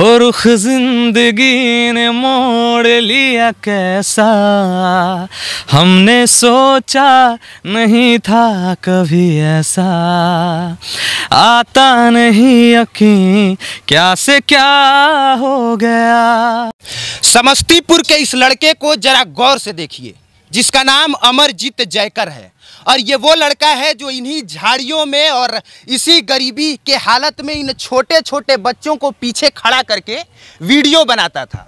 और रुख जिंदगी ने मोड़ लिया कैसा हमने सोचा नहीं था कभी ऐसा आता नहीं यकीन क्या से क्या हो गया समस्तीपुर के इस लड़के को जरा गौर से देखिए जिसका नाम अमरजीत जयकर है और ये वो लड़का है जो इन्हीं झाड़ियों में और इसी गरीबी के हालत में इन छोटे छोटे बच्चों को पीछे खड़ा करके वीडियो बनाता था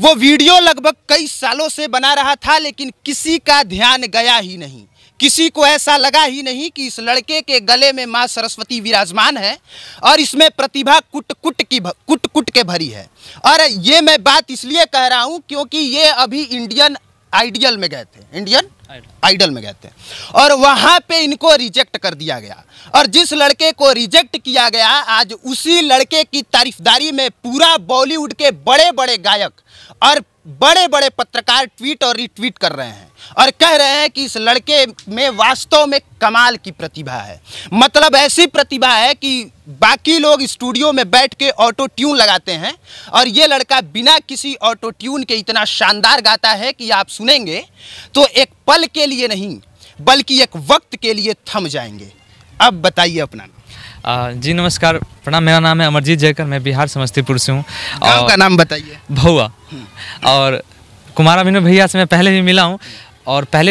वो वीडियो लगभग कई सालों से बना रहा था लेकिन किसी का ध्यान गया ही नहीं किसी को ऐसा लगा ही नहीं कि इस लड़के के गले में माँ सरस्वती विराजमान है और इसमें प्रतिभा कुट कुट की कुट कुट के भरी है और ये मैं बात इसलिए कह रहा हूँ क्योंकि ये अभी इंडियन आइडियल में गए थे इंडियन आइडल में गए थे और वहाँ पे इनको रिजेक्ट कर दिया गया और जिस लड़के को रिजेक्ट किया गया आज उसी लड़के की तारीफदारी में पूरा बॉलीवुड के बड़े बड़े गायक और बड़े बड़े पत्रकार ट्वीट और रिट्वीट कर रहे हैं और कह रहे हैं कि इस लड़के में वास्तव में कमाल की प्रतिभा है मतलब ऐसी प्रतिभा है कि बाकी लोग स्टूडियो में बैठ के ऑटो ट्यून लगाते हैं और ये लड़का बिना किसी ऑटो ट्यून के इतना शानदार गाता है कि आप सुनेंगे तो एक पल के लिए नहीं बल्कि एक वक्त के लिए थम जाएंगे अब बताइए अपना जी नमस्कार प्रणाम मेरा नाम है अमरजीत जयकर मैं बिहार समस्तीपुर से हूँ आपका नाम बताइए भौआ हम्म। और कुमार अभिनव भैया से मैं पहले भी मिला हूँ और पहले